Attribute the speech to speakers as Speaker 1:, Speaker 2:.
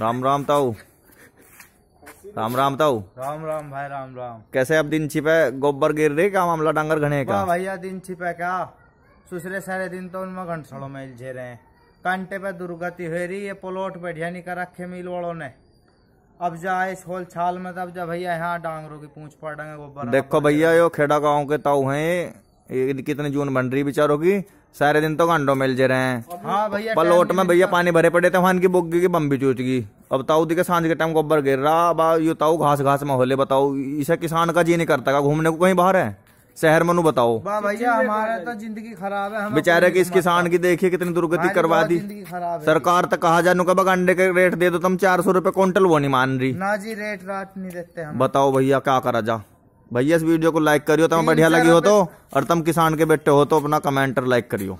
Speaker 1: राम राम ताऊ राम राम ताऊ
Speaker 2: राम राम भाई राम राम
Speaker 1: कैसे अब दिन छिपे गोबर गिर रही क्या मामला डांगर घने का
Speaker 2: भैया दिन छिपे क्या सुसरे सारे दिन तो उनमें घंटसड़ों में झे रहे कांटे पे दुर्गति हो रही है प्लॉट बढ़िया नहीं कर रखे मिल वालों ने अब जाए होल छाल में तब जा भैया यहाँ डांगरों की पूछ
Speaker 3: पड़ेंगे
Speaker 1: गोबर देखो भैया यो खेड़ा गाँव के ताऊ हैं कितने जून बन रही बेचारों की सारे दिन तो मिल जा रहे हैं
Speaker 3: हाँ भैया पलोट में
Speaker 1: भैया पानी भरे पड़े थे वहां की बोगी की बम्बी चूच गई अब ताऊ दिखे सांझ के टाइम गोबर गिर रहा अब यू ताऊ घास घास में होले बताओ इसे किसान का जी नहीं करता का घूमने को कहीं बाहर है शहर मनु बताओ
Speaker 4: भैया हमारा तो जिंदगी खराब है बेचारे की
Speaker 1: इस किसान की देखिए कितनी दुर्गति करवा तो दी सरकार तक तो कहा जाए कब अंडे के रेट दे दो तुम चार सौ रूपये क्विंटल वो नहीं मान रही
Speaker 5: ना जी रेट रात नहीं देते
Speaker 1: बताओ भैया क्या करा जा भैया इस वीडियो को लाइक करियो तुम बढ़िया लगी हो तो और तुम किसान के बेटे हो तो अपना कमेंट और लाइक करियो